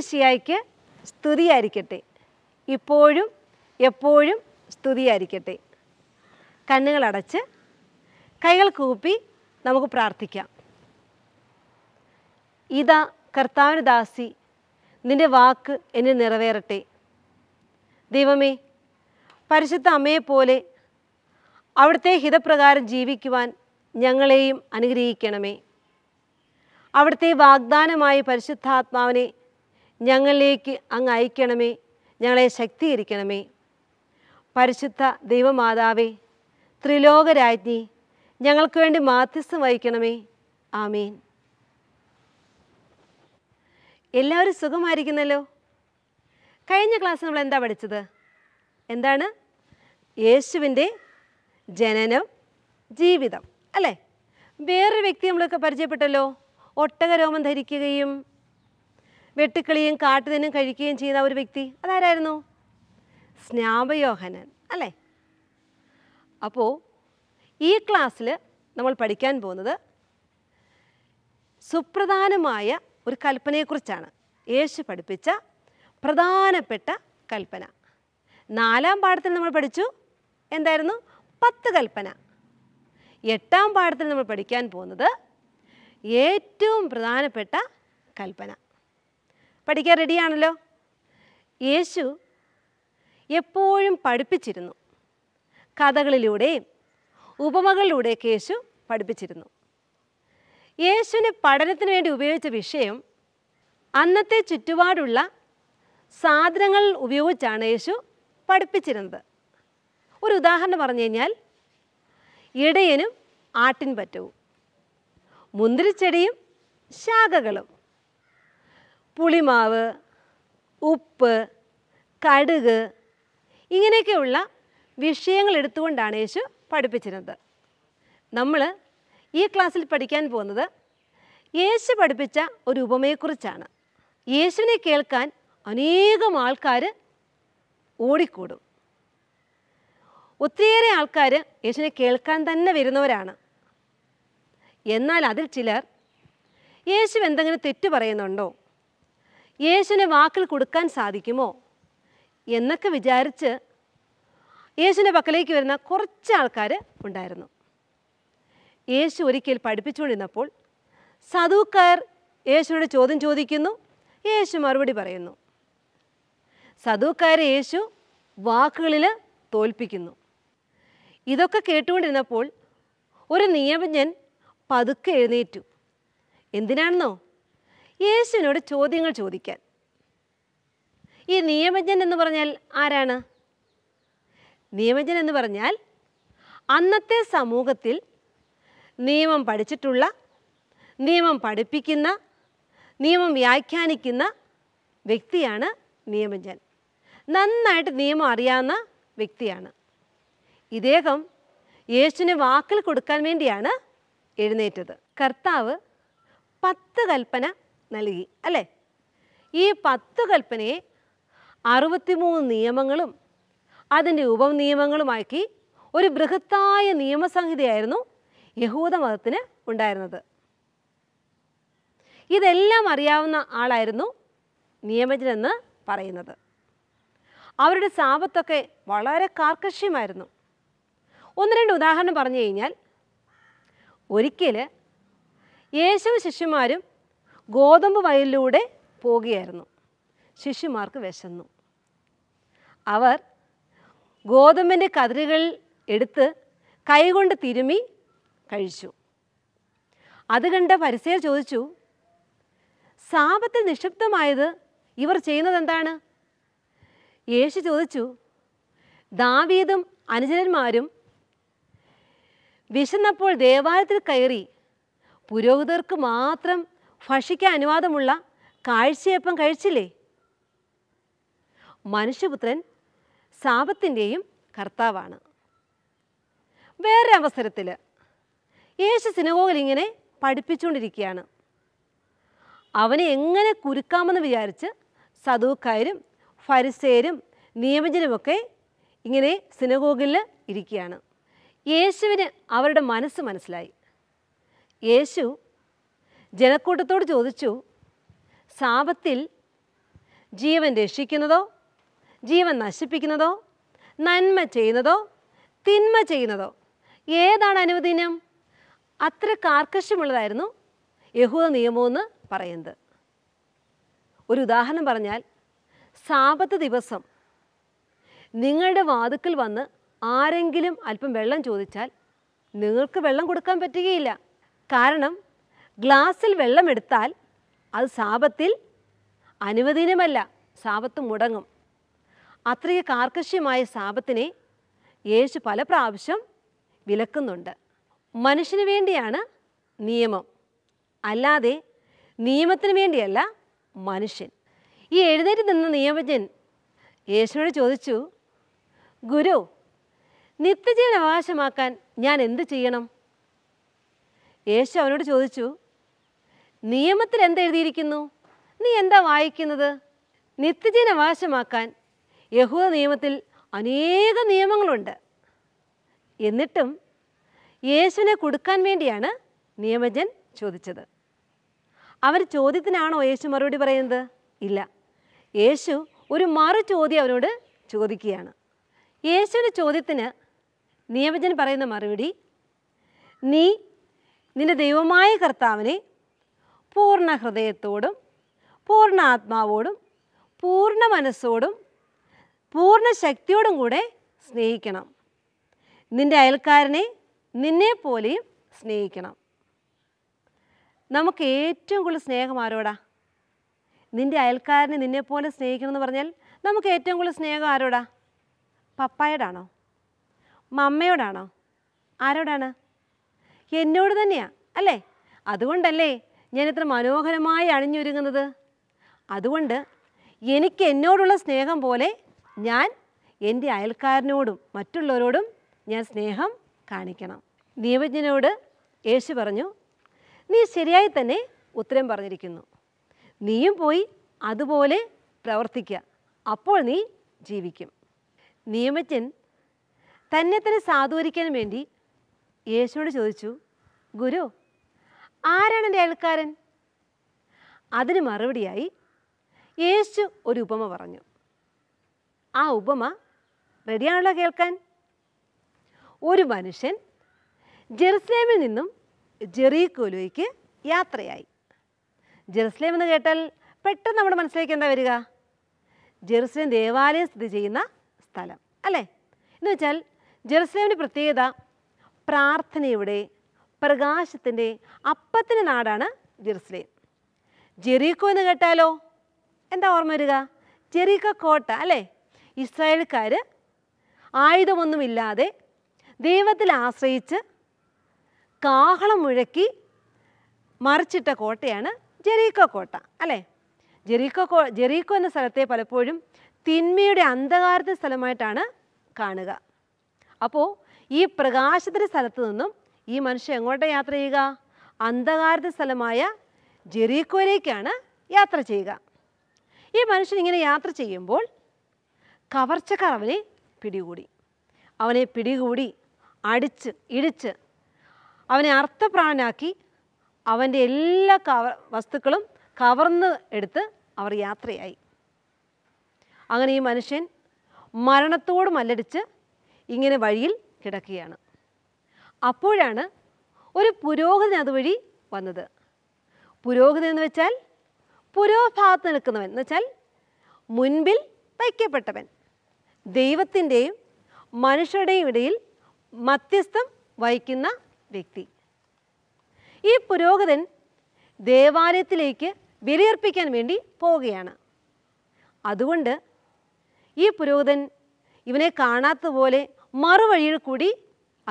ഋഷിയായിക്ക് സ്തുതിയായിരിക്കട്ടെ ഇപ്പോഴും എപ്പോഴും സ്തുതിയായിരിക്കട്ടെ കണ്ണുകളടച്ച് കൈകൾ കൂപ്പി നമുക്ക് പ്രാർത്ഥിക്കാം ഇതാ കർത്താവിന് ദാസി നിൻ്റെ വാക്ക് എന്നെ നിറവേറട്ടെ ദൈവമേ പരിശുദ്ധ അമ്മയെപ്പോലെ അവിടുത്തെ ഹിതപ്രകാരം ജീവിക്കുവാൻ ഞങ്ങളെയും അനുഗ്രഹിക്കണമേ അവിടുത്തെ വാഗ്ദാനമായി പരിശുദ്ധാത്മാവിനെ ഞങ്ങളിലേക്ക് അങ്ങ് അയക്കണമേ ഞങ്ങളെ ശക്തീകരിക്കണമേ പരിശുദ്ധ ദൈവമാതാവേ ത്രിലോകരാജ്ഞി ഞങ്ങൾക്ക് വേണ്ടി മാധ്യസ്ഥം വഹിക്കണമേ ആമീൻ എല്ലാവരും സുഖമായിരിക്കുന്നല്ലോ കഴിഞ്ഞ ക്ലാസ് നമ്മൾ എന്താ പഠിച്ചത് എന്താണ് യേശുവിൻ്റെ ജനനം ജീവിതം അല്ലേ വേറൊരു വ്യക്തി നമ്മളൊക്കെ പരിചയപ്പെട്ടല്ലോ ഒട്ടകരോമം ധരിക്കുകയും വെട്ടുക്കളിയും കാട്ടുതിനും കഴിക്കുകയും ചെയ്ത ഒരു വ്യക്തി അതാരായിരുന്നു സ്നാപയോഹനൻ അല്ലേ അപ്പോൾ ഈ ക്ലാസ്സിൽ നമ്മൾ പഠിക്കാൻ പോകുന്നത് സുപ്രധാനമായ ഒരു കൽപ്പനയെക്കുറിച്ചാണ് യേശു പഠിപ്പിച്ച പ്രധാനപ്പെട്ട കൽപ്പന നാലാം പാഠത്തിൽ നമ്മൾ പഠിച്ചു എന്തായിരുന്നു പത്ത് കൽപ്പന എട്ടാം പാഠത്തിൽ നമ്മൾ പഠിക്കാൻ പോകുന്നത് ഏറ്റവും പ്രധാനപ്പെട്ട കൽപ്പന പഠിക്കാൻ റെഡിയാണല്ലോ യേശു എപ്പോഴും പഠിപ്പിച്ചിരുന്നു കഥകളിലൂടെയും ഉപമകളിലൂടെയൊക്കെ യേശു പഠിപ്പിച്ചിരുന്നു യേശുവിൻ്റെ പഠനത്തിന് വേണ്ടി ഉപയോഗിച്ച വിഷയം അന്നത്തെ ചുറ്റുപാടുള്ള സാധനങ്ങൾ ഉപയോഗിച്ചാണ് യേശു പഠിപ്പിച്ചിരുന്നത് ഒരു ഉദാഹരണം പറഞ്ഞു കഴിഞ്ഞാൽ ഇടയനും ആട്ടിൻ പറ്റവും മുന്തിരിച്ചെടിയും ശാഖകളും പുളിമാവ് ഉപ്പ് കടുക് ഇങ്ങനെയൊക്കെയുള്ള വിഷയങ്ങൾ എടുത്തുകൊണ്ടാണ് യേശു പഠിപ്പിച്ചിരുന്നത് നമ്മൾ ഈ ക്ലാസ്സിൽ പഠിക്കാൻ പോകുന്നത് യേശു പഠിപ്പിച്ച ഒരു ഉപമയെക്കുറിച്ചാണ് യേശുവിനെ കേൾക്കാൻ അനേകം ആൾക്കാർ ഓടിക്കൂടും ഒത്തിരിയേറെ ആൾക്കാർ യേശുവിനെ കേൾക്കാൻ തന്നെ വരുന്നവരാണ് എന്നാൽ അതിൽ ചിലർ യേശു എന്തെങ്കിലും തെറ്റ് പറയുന്നുണ്ടോ യേശുവിനെ വാക്കിൽ കൊടുക്കാൻ സാധിക്കുമോ എന്നൊക്കെ വിചാരിച്ച് യേശുവിൻ്റെ പക്കലേക്ക് വരുന്ന കുറച്ച് ആൾക്കാർ ഉണ്ടായിരുന്നു യേശു ഒരിക്കൽ പഠിപ്പിച്ചുകൊണ്ടിരുന്നപ്പോൾ സദൂക്കാർ യേശുവിനോട് ചോദ്യം ചോദിക്കുന്നു യേശു മറുപടി പറയുന്നു സദൂക്കാരെ യേശു വാക്കുകളിൽ തോൽപ്പിക്കുന്നു ഇതൊക്കെ കേട്ടുകൊണ്ടിരുന്നപ്പോൾ ഒരു നിയമജ്ഞൻ പതുക്കെ എഴുന്നേറ്റു എന്തിനാണെന്നോ യേശുവിനോട് ചോദ്യങ്ങൾ ചോദിക്കാൻ ഈ നിയമജ്ഞൻ എന്ന് പറഞ്ഞാൽ ആരാണ് നിയമജ്ഞൻ എന്ന് പറഞ്ഞാൽ അന്നത്തെ സമൂഹത്തിൽ നിയമം പഠിച്ചിട്ടുള്ള നിയമം പഠിപ്പിക്കുന്ന നിയമം വ്യാഖ്യാനിക്കുന്ന വ്യക്തിയാണ് നിയമജ്ഞൻ നന്നായിട്ട് നിയമം അറിയാവുന്ന വ്യക്തിയാണ് ഇദ്ദേഹം യേശുവിന് വാക്കിൽ കൊടുക്കാൻ വേണ്ടിയാണ് എഴുന്നേറ്റത് കർത്താവ് പത്ത് കൽപ്പന നൽകി അല്ലേ ഈ പത്ത് കൽപ്പനയെ അറുപത്തിമൂന്ന് നിയമങ്ങളും അതിൻ്റെ ഉപനിയമങ്ങളുമാക്കി ഒരു ബൃഹത്തായ നിയമസംഹിതയായിരുന്നു യഹൂദ മതത്തിന് ഉണ്ടായിരുന്നത് ഇതെല്ലാം അറിയാവുന്ന ആളായിരുന്നു നിയമജനെന്ന് പറയുന്നത് അവരുടെ സാപത്തൊക്കെ വളരെ കാർക്കശ്യമായിരുന്നു ഒന്ന് രണ്ട് ഉദാഹരണം പറഞ്ഞു കഴിഞ്ഞാൽ ഒരിക്കൽ യേശു ശിഷ്യന്മാരും ഗോതമ്പ് വയലിലൂടെ പോകുകയായിരുന്നു ശിശുമാർക്ക് വിശന്നു അവർ ഗോതമ്പിൻ്റെ കതിരുകൾ എടുത്ത് കൈകൊണ്ട് തിരുമി കഴിച്ചു അത് കണ്ട പരിസയർ ചോദിച്ചു സാപത്തിൽ നിക്ഷിപ്തമായത് ഇവർ ചെയ്യുന്നത് എന്താണ് യേശു ചോദിച്ചു ദാവീദും അനുചരന്മാരും വിശന്നപ്പോൾ ദേവാലയത്തിൽ കയറി പുരോഹിതർക്ക് മാത്രം ഭക്ഷിക്കാൻ അനുവാദമുള്ള കാഴ്ചയപ്പം കഴിച്ചില്ലേ മനുഷ്യപുത്രൻ സാപത്തിൻ്റെയും കർത്താവാണ് വേറെ അവസരത്തിൽ യേശു സിനഗോഗിൽ ഇങ്ങനെ പഠിപ്പിച്ചുകൊണ്ടിരിക്കുകയാണ് അവനെ എങ്ങനെ കുരുക്കാമെന്ന് വിചാരിച്ച് സദൂക്കാരും ഫരിസേരും നിയമജനുമൊക്കെ ഇങ്ങനെ സിനഗോഗിൽ ഇരിക്കുകയാണ് യേശുവിന് അവരുടെ മനസ്സ് മനസ്സിലായി യേശു ജനക്കൂട്ടത്തോട് ചോദിച്ചു സാപത്തിൽ ജീവൻ രക്ഷിക്കുന്നതോ ജീവൻ നശിപ്പിക്കുന്നതോ നന്മ ചെയ്യുന്നതോ തിന്മ ചെയ്യുന്നതോ ഏതാണ് അനുവദിനം അത്ര കാർക്കശ്യമുള്ളതായിരുന്നു യഹൂദ നിയമമെന്ന് പറയുന്നത് ഒരു ഉദാഹരണം പറഞ്ഞാൽ സാപത്ത് ദിവസം നിങ്ങളുടെ വാതുക്കൽ വന്ന് ആരെങ്കിലും അല്പം വെള്ളം ചോദിച്ചാൽ നിങ്ങൾക്ക് വെള്ളം കൊടുക്കാൻ പറ്റുകയില്ല കാരണം ഗ്ലാസ്സിൽ വെള്ളമെടുത്താൽ അത് സാപത്തിൽ അനുവദീനമല്ല സാപത്ത് മുടങ്ങും അത്രയ്ക്ക് കാർക്കശ്യമായ സാപത്തിനെ യേശു പല പ്രാവശ്യം വിലക്കുന്നുണ്ട് മനുഷ്യന് വേണ്ടിയാണ് നിയമം അല്ലാതെ നിയമത്തിന് വേണ്ടിയല്ല മനുഷ്യൻ ഈ എഴുന്നേറ്റ് നിന്ന നിയമജൻ യേശുവിനോട് ചോദിച്ചു ഗുരു നിത്യജീവൻ അവകാശമാക്കാൻ ഞാൻ എന്ത് ചെയ്യണം യേശു അവനോട് ചോദിച്ചു നിയമത്തിൽ എന്തെഴുതിയിരിക്കുന്നു നീ എന്താ വായിക്കുന്നത് നിത്യജീവനെ അവകാശമാക്കാൻ യഹൂദ നിയമത്തിൽ അനേക നിയമങ്ങളുണ്ട് എന്നിട്ടും യേശുവിനെ കൊടുക്കാൻ വേണ്ടിയാണ് നിയമജൻ ചോദിച്ചത് അവർ ചോദ്യത്തിനാണോ യേശു മറുപടി പറയുന്നത് ഇല്ല യേശു ഒരു മറു ചോദ്യം അവരോട് ചോദിക്കുകയാണ് യേശുവിൻ്റെ ചോദ്യത്തിന് നിയമജൻ പറയുന്ന മറുപടി നീ നിന്റെ ദൈവമായ കർത്താവിനെ പൂർണ്ണ ഹൃദയത്തോടും പൂർണ്ണ ആത്മാവോടും പൂർണ്ണ മനസ്സോടും പൂർണ്ണ ശക്തിയോടും കൂടെ സ്നേഹിക്കണം നിൻ്റെ അയൽക്കാരനെ നിന്നെപ്പോലെയും സ്നേഹിക്കണം നമുക്ക് ഏറ്റവും കൂടുതൽ സ്നേഹം ആരോടാ നിൻ്റെ അയൽക്കാരനെ നിന്നെപ്പോലെ സ്നേഹിക്കണം എന്ന് പറഞ്ഞാൽ നമുക്ക് ഏറ്റവും കൂടുതൽ സ്നേഹം ആരോടാ പപ്പായോടാണോ മമ്മയോടാണോ ആരോടാണ് എന്നോട് തന്നെയാണ് അല്ലേ അതുകൊണ്ടല്ലേ ഞാൻ എത്ര മനോഹരമായി അണിഞ്ഞൊരുങ്ങുന്നത് അതുകൊണ്ട് എനിക്ക് എന്നോടുള്ള സ്നേഹം പോലെ ഞാൻ എൻ്റെ അയൽക്കാരനോടും മറ്റുള്ളവരോടും ഞാൻ സ്നേഹം കാണിക്കണം നിയമജ്ഞനോട് യേശു പറഞ്ഞു നീ ശരിയായി തന്നെ ഉത്തരം പറഞ്ഞിരിക്കുന്നു നീയും പോയി അതുപോലെ പ്രവർത്തിക്കുക അപ്പോൾ നീ ജീവിക്കും നിയമജ്ഞൻ തന്നെ തന്നെ സാധൂകരിക്കാൻ വേണ്ടി യേശുവോട് ചോദിച്ചു ഗുരു ആരാണ് എൻ്റെ അയൽക്കാരൻ അതിന് മറുപടിയായി യേശു ഒരു ഉപമ പറഞ്ഞു ആ ഉപമ റെഡിയാണല്ലോ കേൾക്കാൻ ഒരു മനുഷ്യൻ ജെറുസലേമിൽ നിന്നും ജെറീക്കോലോയ്ക്ക് യാത്രയായി ജെറുസലേം എന്ന് കേട്ടാൽ പെട്ടെന്ന് നമ്മുടെ മനസ്സിലേക്ക് എന്താ വരിക ജെറുസലേം ദേവാലയം സ്ഥിതി ചെയ്യുന്ന സ്ഥലം അല്ലേ എന്ന് വെച്ചാൽ ജെറുസലേമിൻ്റെ പ്രത്യേകത പ്രാർത്ഥനയുടെ പ്രകാശത്തിൻ്റെ അപ്പത്തിന് നാടാണ് ജെറുസലേം ജെറീക്കോ എന്ന് കേട്ടാലോ എന്താ ഓർമ്മ വരിക ജെറീക്കോ കോട്ട അല്ലേ ഇസ്രായേൽക്കാർ ആയുധമൊന്നുമില്ലാതെ ദൈവത്തിൽ ആശ്രയിച്ച് കാഹളം മുഴക്കി മറിച്ചിട്ട കോട്ടയാണ് ജെറീക്കോ കോട്ട അല്ലേ ജെറീക്കോ കോ ജെറീക്കോ എന്ന സ്ഥലത്തെ പലപ്പോഴും തിന്മയുടെ അന്ധകാരത്തെ സ്ഥലമായിട്ടാണ് കാണുക അപ്പോൾ ഈ പ്രകാശത്തിൻ്റെ സ്ഥലത്ത് നിന്നും ഈ മനുഷ്യൻ എങ്ങോട്ടാ യാത്ര ചെയ്യുക അന്ധകാരത സ്ഥലമായ ജെറീക്കോയിലേക്കാണ് യാത്ര ചെയ്യുക ഈ മനുഷ്യൻ ഇങ്ങനെ യാത്ര ചെയ്യുമ്പോൾ കവർച്ചക്കാർ അവനെ പിടികൂടി അവനെ പിടികൂടി അടിച്ച് ഇടിച്ച് അവനെ അർത്ഥപ്രാണനാക്കി അവൻ്റെ എല്ലാ കവ വസ്തുക്കളും കവർന്ന് എടുത്ത് അവർ യാത്രയായി അങ്ങനെ ഈ മനുഷ്യൻ മരണത്തോട് മല്ലടിച്ച് ഇങ്ങനെ വഴിയിൽ കിടക്കുകയാണ് അപ്പോഴാണ് ഒരു പുരോഹിതൻ അതുവഴി വന്നത് പുരോഹിതൻ എന്ന് വെച്ചാൽ പുരോഭാഗത്ത് നിൽക്കുന്നവൻ എന്ന് വെച്ചാൽ മുൻപിൽ വയ്ക്കപ്പെട്ടവൻ ദൈവത്തിൻ്റെയും മനുഷ്യരുടെയും ഇടയിൽ മധ്യസ്ഥം വഹിക്കുന്ന വ്യക്തി ഈ പുരോഹിതൻ ദേവാലയത്തിലേക്ക് വിലയർപ്പിക്കാൻ വേണ്ടി പോവുകയാണ് അതുകൊണ്ട് ഈ പുരോഹിതൻ ഇവനെ കാണാത്തതുപോലെ പോലെ മറുവഴിയിൽ കൂടി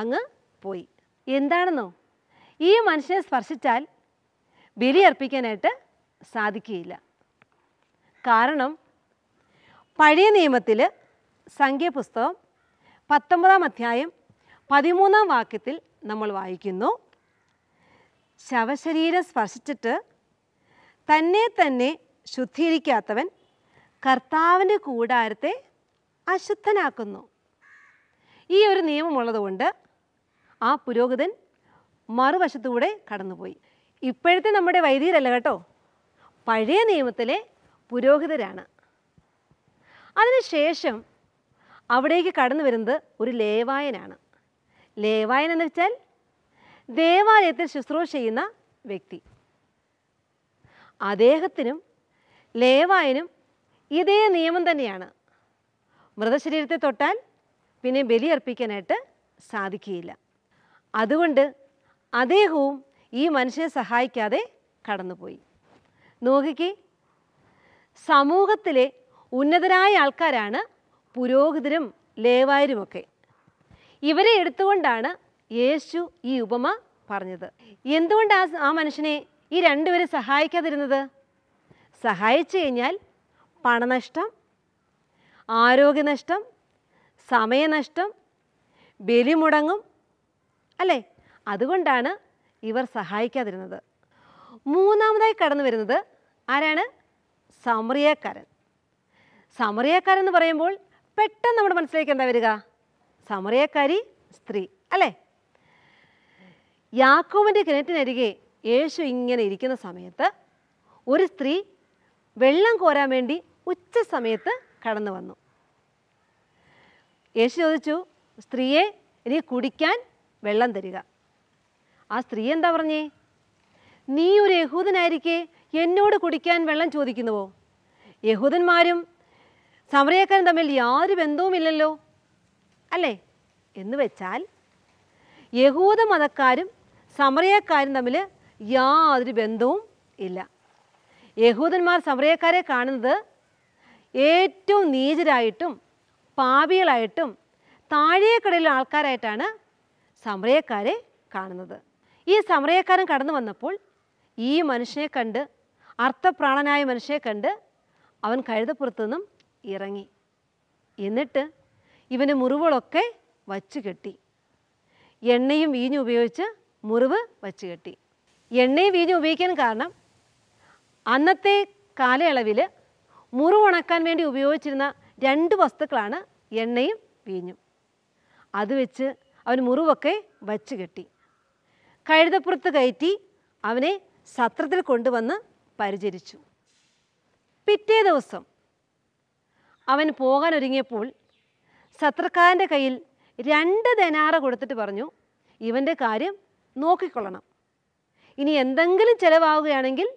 അങ്ങ് പോയി എന്താണെന്നോ ഈ മനുഷ്യനെ സ്പർശിച്ചാൽ ബലിയർപ്പിക്കാനായിട്ട് സാധിക്കുകയില്ല കാരണം പഴയ നിയമത്തിൽ സംഖ്യപുസ്തകം പത്തൊമ്പതാം അധ്യായം പതിമൂന്നാം വാക്യത്തിൽ നമ്മൾ വായിക്കുന്നു ശവശരീരം സ്പർശിച്ചിട്ട് തന്നെ തന്നെ ശുദ്ധീകരിക്കാത്തവൻ കർത്താവിൻ്റെ കൂടാരത്തെ അശുദ്ധനാക്കുന്നു ഈ ഒരു നിയമമുള്ളതുകൊണ്ട് ആ പുരോഹിതൻ മറുവശത്തൂടെ കടന്നുപോയി ഇപ്പോഴത്തെ നമ്മുടെ വൈദികരല്ല കേട്ടോ പഴയ നിയമത്തിലെ പുരോഹിതരാണ് അതിനുശേഷം അവിടേക്ക് കടന്നു വരുന്നത് ഒരു ലേവായനാണ് ലേവായൻ എന്ന് വെച്ചാൽ ദേവാലയത്തിൽ ശുശ്രൂഷ ചെയ്യുന്ന വ്യക്തി അദ്ദേഹത്തിനും ലേവായനും ഇതേ നിയമം തന്നെയാണ് മൃതശരീരത്തെ തൊട്ടാൽ പിന്നെ ബലിയർപ്പിക്കാനായിട്ട് സാധിക്കുകയില്ല അതുകൊണ്ട് അദ്ദേഹവും ഈ മനുഷ്യനെ സഹായിക്കാതെ കടന്നുപോയി നോക്കിക്ക് സമൂഹത്തിലെ ഉന്നതരായ ആൾക്കാരാണ് പുരോഹിതരും ലേവായരുമൊക്കെ ഇവരെ എടുത്തുകൊണ്ടാണ് യേശു ഈ ഉപമ പറഞ്ഞത് എന്തുകൊണ്ടാണ് ആ മനുഷ്യനെ ഈ രണ്ടുപേരെ സഹായിക്കാതിരുന്നത് സഹായിച്ചു കഴിഞ്ഞാൽ പണനഷ്ടം ആരോഗ്യനഷ്ടം സമയനഷ്ടം ബലിമുടങ്ങും അല്ലേ അതുകൊണ്ടാണ് ഇവർ സഹായിക്കാതിരുന്നത് മൂന്നാമതായി കടന്നു വരുന്നത് ആരാണ് സമറിയക്കാരൻ സമറിയക്കാരൻ എന്ന് പറയുമ്പോൾ പെട്ടെന്ന് നമ്മുടെ മനസ്സിലേക്ക് എന്താ വരിക സമറിയക്കാരി സ്ത്രീ അല്ലേ യാക്കോവിൻ്റെ കിണറ്റിനരികെ യേശു ഇങ്ങനെ ഇരിക്കുന്ന സമയത്ത് ഒരു സ്ത്രീ വെള്ളം കോരാൻ വേണ്ടി ഉച്ച സമയത്ത് കടന്നു വന്നു യേശു ചോദിച്ചു സ്ത്രീയെ എനിക്ക് കുടിക്കാൻ വെള്ളം തരിക ആ സ്ത്രീ എന്താ പറഞ്ഞേ നീ ഒരു യഹൂദനായിരിക്കെ എന്നോട് കുടിക്കാൻ വെള്ളം ചോദിക്കുന്നുവോ യഹൂദന്മാരും സമരക്കാരും തമ്മിൽ യാതൊരു ബന്ധവുമില്ലല്ലോ അല്ലേ എന്ന് വെച്ചാൽ യഹൂദ മതക്കാരും സമരയക്കാരും തമ്മിൽ യാതൊരു ബന്ധവും ഇല്ല യഹൂദന്മാർ സമറിയക്കാരെ കാണുന്നത് ഏറ്റവും നീചരായിട്ടും പാപികളായിട്ടും താഴേക്കടയിലുള്ള ആൾക്കാരായിട്ടാണ് സമരയക്കാരെ കാണുന്നത് ഈ സമരയക്കാരൻ കടന്നു വന്നപ്പോൾ ഈ മനുഷ്യനെ കണ്ട് അർത്ഥപ്രാണനായ മനുഷ്യനെ കണ്ട് അവൻ കഴുതപ്പുറത്തു നിന്നും ഇറങ്ങി എന്നിട്ട് ഇവന് മുറിവുകളൊക്കെ വച്ചു കെട്ടി എണ്ണയും വീഞ്ഞും ഉപയോഗിച്ച് മുറിവ് വച്ചു കെട്ടി എണ്ണയും വീഞ്ഞും ഉപയോഗിക്കാൻ കാരണം അന്നത്തെ കാലയളവിൽ മുറിവുണക്കാൻ വേണ്ടി ഉപയോഗിച്ചിരുന്ന രണ്ട് വസ്തുക്കളാണ് എണ്ണയും വീഞ്ഞും അത് വെച്ച് അവന് മുറിവൊക്കെ വച്ചു കെട്ടി കഴുതപ്പുറത്ത് കയറ്റി അവനെ സത്രത്തിൽ കൊണ്ടുവന്ന് പരിചരിച്ചു പിറ്റേ ദിവസം അവൻ പോകാൻ ഒരുങ്ങിയപ്പോൾ സത്രക്കാരൻ്റെ കയ്യിൽ രണ്ട് ദനാറ കൊടുത്തിട്ട് പറഞ്ഞു ഇവൻ്റെ കാര്യം നോക്കിക്കൊള്ളണം ഇനി എന്തെങ്കിലും ചിലവാകുകയാണെങ്കിൽ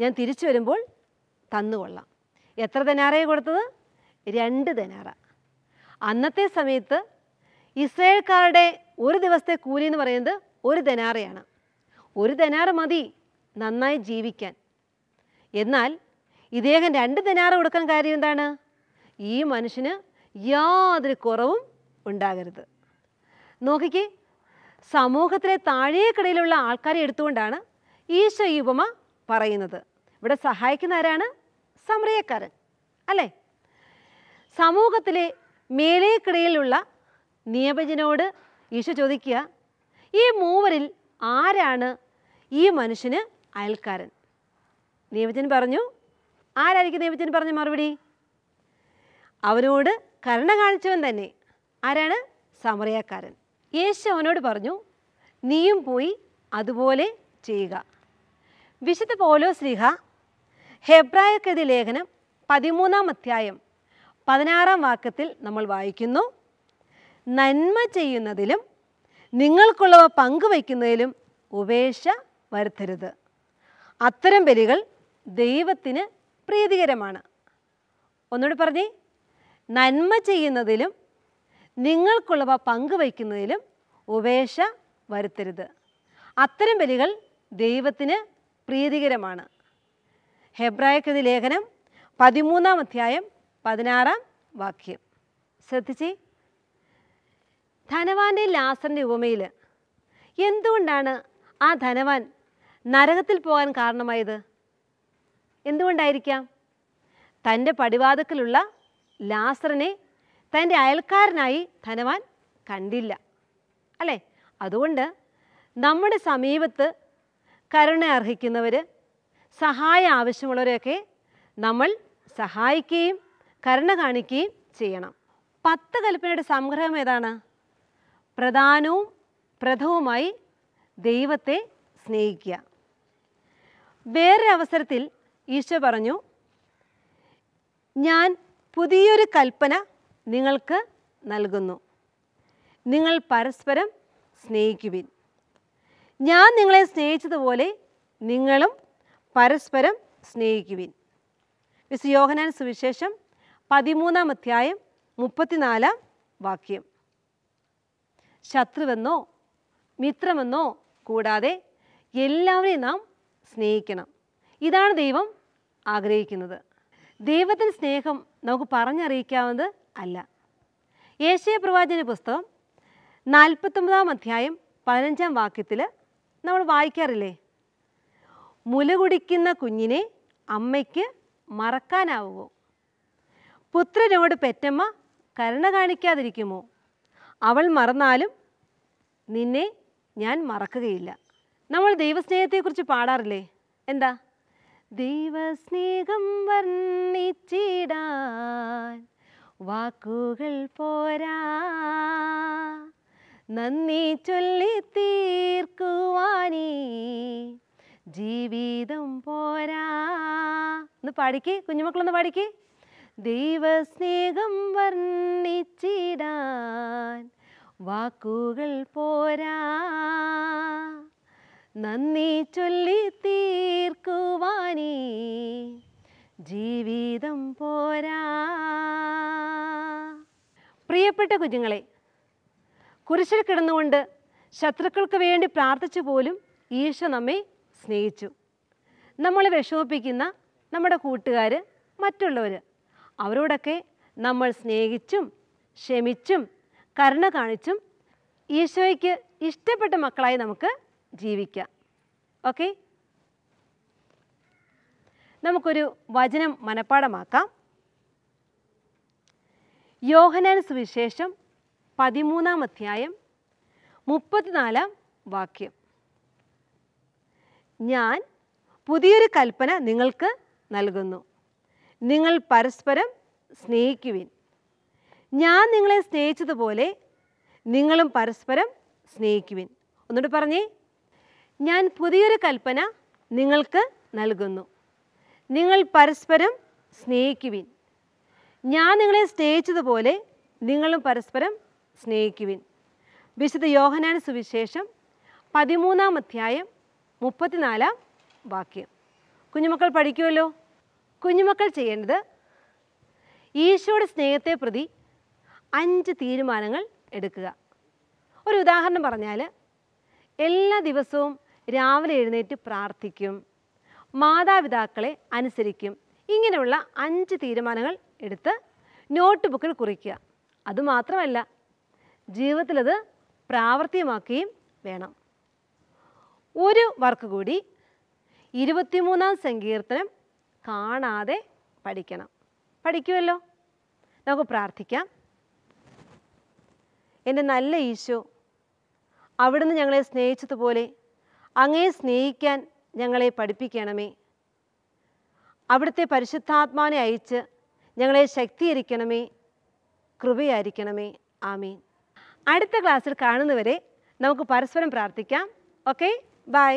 ഞാൻ തിരിച്ചു വരുമ്പോൾ തന്നുകൊള്ളാം എത്ര ദനാറയെ കൊടുത്തത് രണ്ട് ദനാറ അന്നത്തെ സമയത്ത് ഇസ്രയേൽക്കാരുടെ ഒരു ദിവസത്തെ കൂലി എന്ന് പറയുന്നത് ഒരു ദനാറയാണ് ഒരു ദനാറ് മതി നന്നായി ജീവിക്കാൻ എന്നാൽ ഇദ്ദേഹം രണ്ട് ദനാറ് കൊടുക്കാൻ കാര്യം എന്താണ് ഈ മനുഷ്യന് യാതൊരു കുറവും ഉണ്ടാകരുത് നോക്കിക്കേ സമൂഹത്തിലെ താഴേക്കിടയിലുള്ള ആൾക്കാരെ എടുത്തുകൊണ്ടാണ് ഈശോ ഉപമ പറയുന്നത് ഇവിടെ സഹായിക്കുന്ന ആരാണ് സമ്രയക്കാരൻ അല്ലേ സമൂഹത്തിലെ മേലേക്കിടയിലുള്ള നിയപജനോട് ഈശോ ചോദിക്കുക ഈ മൂവരിൽ ആരാണ് ഈ മനുഷ്യന് അയൽക്കാരൻ നിയമജൻ പറഞ്ഞു ആരായിരിക്കും നിയമജൻ പറഞ്ഞ മറുപടി അവനോട് കരുണ കാണിച്ചവൻ തന്നെ ആരാണ് സമറിയക്കാരൻ യേശു അവനോട് പറഞ്ഞു നീയും പോയി അതുപോലെ ചെയ്യുക വിശുദ്ധ പോലോ ശ്രീഹ ഹെബ്രായക്കെതി ലേഖനം പതിമൂന്നാം അധ്യായം പതിനാറാം വാക്യത്തിൽ നമ്മൾ വായിക്കുന്നു നന്മ ചെയ്യുന്നതിലും നിങ്ങൾക്കുള്ളവ പങ്കുവയ്ക്കുന്നതിലും ഉപേക്ഷ വരുത്തരുത് അത്തരം ബലികൾ ദൈവത്തിന് പ്രീതികരമാണ് ഒന്നുകൂടി പറഞ്ഞേ നന്മ ചെയ്യുന്നതിലും നിങ്ങൾക്കുള്ളവ പങ്കുവയ്ക്കുന്നതിലും ഉപേക്ഷ വരുത്തരുത് അത്തരം ബലികൾ ദൈവത്തിന് പ്രീതികരമാണ് ഹെബ്രായക്കെതി ലേഖനം പതിമൂന്നാം അധ്യായം പതിനാറാം വാക്യം ശ്രദ്ധിച്ചേ ധനവാന്റെ ലാസറിൻ്റെ ഉപമയിൽ എന്തുകൊണ്ടാണ് ആ ധനവാൻ നരകത്തിൽ പോകാൻ കാരണമായത് എന്തുകൊണ്ടായിരിക്കാം തൻ്റെ പടിവാതക്കിലുള്ള ലാസറിനെ തൻ്റെ അയൽക്കാരനായി ധനവാൻ കണ്ടില്ല അല്ലേ അതുകൊണ്ട് നമ്മുടെ സമീപത്ത് കരുണ അർഹിക്കുന്നവർ സഹായ ആവശ്യമുള്ളവരെയൊക്കെ നമ്മൾ സഹായിക്കുകയും കരുണ കാണിക്കുകയും ചെയ്യണം പത്ത് കൽപ്പനയുടെ സംഗ്രഹം ഏതാണ് പ്രധാനവും പ്രഥവുമായി ദൈവത്തെ സ്നേഹിക്കുക വേറൊരു അവസരത്തിൽ ഈശോ പറഞ്ഞു ഞാൻ പുതിയൊരു കൽപ്പന നിങ്ങൾക്ക് നൽകുന്നു നിങ്ങൾ പരസ്പരം സ്നേഹിക്കുവിൻ ഞാൻ നിങ്ങളെ സ്നേഹിച്ചതുപോലെ നിങ്ങളും പരസ്പരം സ്നേഹിക്കുവിൻ വിശ്വയോഹനാൻ സുവിശേഷം പതിമൂന്നാം അധ്യായം മുപ്പത്തിനാലാം വാക്യം ശത്രുവെന്നോ മിത്രമെന്നോ കൂടാതെ എല്ലാവരെയും നാം സ്നേഹിക്കണം ഇതാണ് ദൈവം ആഗ്രഹിക്കുന്നത് ദൈവത്തിൻ്റെ സ്നേഹം നമുക്ക് പറഞ്ഞറിയിക്കാവുന്നത് അല്ല ഏഷ്യ പ്രവാചന പുസ്തകം നാൽപ്പത്തൊമ്പതാം അധ്യായം പതിനഞ്ചാം വാക്യത്തിൽ നമ്മൾ വായിക്കാറില്ലേ കുടിക്കുന്ന കുഞ്ഞിനെ അമ്മയ്ക്ക് മറക്കാനാവുമോ പുത്രനോട് പെറ്റമ്മ കരുണ കാണിക്കാതിരിക്കുമോ അവൾ മറന്നാലും നിന്നെ ഞാൻ മറക്കുകയില്ല നമ്മൾ ദൈവസ്നേഹത്തെക്കുറിച്ച് പാടാറില്ലേ എന്താ ദൈവസ്നേഹം വർണ്ണിച്ചിടാൻ വാക്കുകൾ പോരാ നന്ദി ചൊല്ലി തീർക്കുവാനേ ജീവിതം പോരാ ഒന്ന് പാടിക്കേ കുഞ്ഞുമക്കളൊന്ന് പാടിക്കേ ദൈവസ്നേഹം വർണ്ണിച്ചിടാൻ വാക്കുകൾ പോരാ നന്ദി ചൊല്ലി തീർക്കുവാനീ ജീവിതം പോരാ പ്രിയപ്പെട്ട കുഞ്ഞുങ്ങളെ കുരിശിൽ കിടന്നുകൊണ്ട് ശത്രുക്കൾക്ക് വേണ്ടി പ്രാർത്ഥിച്ചു പോലും ഈശോ നമ്മെ സ്നേഹിച്ചു നമ്മളെ വിഷമിപ്പിക്കുന്ന നമ്മുടെ കൂട്ടുകാർ മറ്റുള്ളവർ അവരോടൊക്കെ നമ്മൾ സ്നേഹിച്ചും ക്ഷമിച്ചും കരുണ കാണിച്ചും ഈശോയ്ക്ക് ഇഷ്ടപ്പെട്ട മക്കളായി നമുക്ക് ജീവിക്കാം ഓക്കെ നമുക്കൊരു വചനം മനഃപ്പാടമാക്കാം യോഹനാൻ സുവിശേഷം പതിമൂന്നാം അധ്യായം മുപ്പത്തിനാലാം വാക്യം ഞാൻ പുതിയൊരു കൽപ്പന നിങ്ങൾക്ക് നൽകുന്നു നിങ്ങൾ പരസ്പരം സ്നേഹിക്കുവിൻ ഞാൻ നിങ്ങളെ സ്നേഹിച്ചതുപോലെ നിങ്ങളും പരസ്പരം സ്നേഹിക്കുവിൻ ഒന്നുകൂടി പറഞ്ഞേ ഞാൻ പുതിയൊരു കൽപ്പന നിങ്ങൾക്ക് നൽകുന്നു നിങ്ങൾ പരസ്പരം സ്നേഹിക്കുവിൻ ഞാൻ നിങ്ങളെ സ്നേഹിച്ചതുപോലെ നിങ്ങളും പരസ്പരം സ്നേഹിക്കുവിൻ വിശുദ്ധ യോഹനാൻ സുവിശേഷം പതിമൂന്നാം അധ്യായം മുപ്പത്തിനാലാം വാക്യം കുഞ്ഞുമക്കൾ പഠിക്കുമല്ലോ കുഞ്ഞുമക്കൾ ചെയ്യേണ്ടത് ഈശോയുടെ സ്നേഹത്തെ പ്രതി അഞ്ച് തീരുമാനങ്ങൾ എടുക്കുക ഒരു ഉദാഹരണം പറഞ്ഞാൽ എല്ലാ ദിവസവും രാവിലെ എഴുന്നേറ്റ് പ്രാർത്ഥിക്കും മാതാപിതാക്കളെ അനുസരിക്കും ഇങ്ങനെയുള്ള അഞ്ച് തീരുമാനങ്ങൾ എടുത്ത് നോട്ട് ബുക്കിൽ കുറിക്കുക അതുമാത്രമല്ല ജീവിതത്തിലത് പ്രാവർത്തികമാക്കുകയും വേണം ഒരു വർക്ക് കൂടി ഇരുപത്തിമൂന്നാം സങ്കീർത്തനം കാണാതെ പഠിക്കണം പഠിക്കുമല്ലോ നമുക്ക് പ്രാർത്ഥിക്കാം എൻ്റെ നല്ല ഈശോ അവിടുന്ന് ഞങ്ങളെ സ്നേഹിച്ചതുപോലെ അങ്ങേ സ്നേഹിക്കാൻ ഞങ്ങളെ പഠിപ്പിക്കണമേ അവിടുത്തെ പരിശുദ്ധാത്മാനെ അയച്ച് ഞങ്ങളെ ശക്തീകരിക്കണമേ കൃപയായിരിക്കണമേ ആമീൻ അടുത്ത ക്ലാസ്സിൽ കാണുന്നവരെ നമുക്ക് പരസ്പരം പ്രാർത്ഥിക്കാം ഓക്കെ ബൈ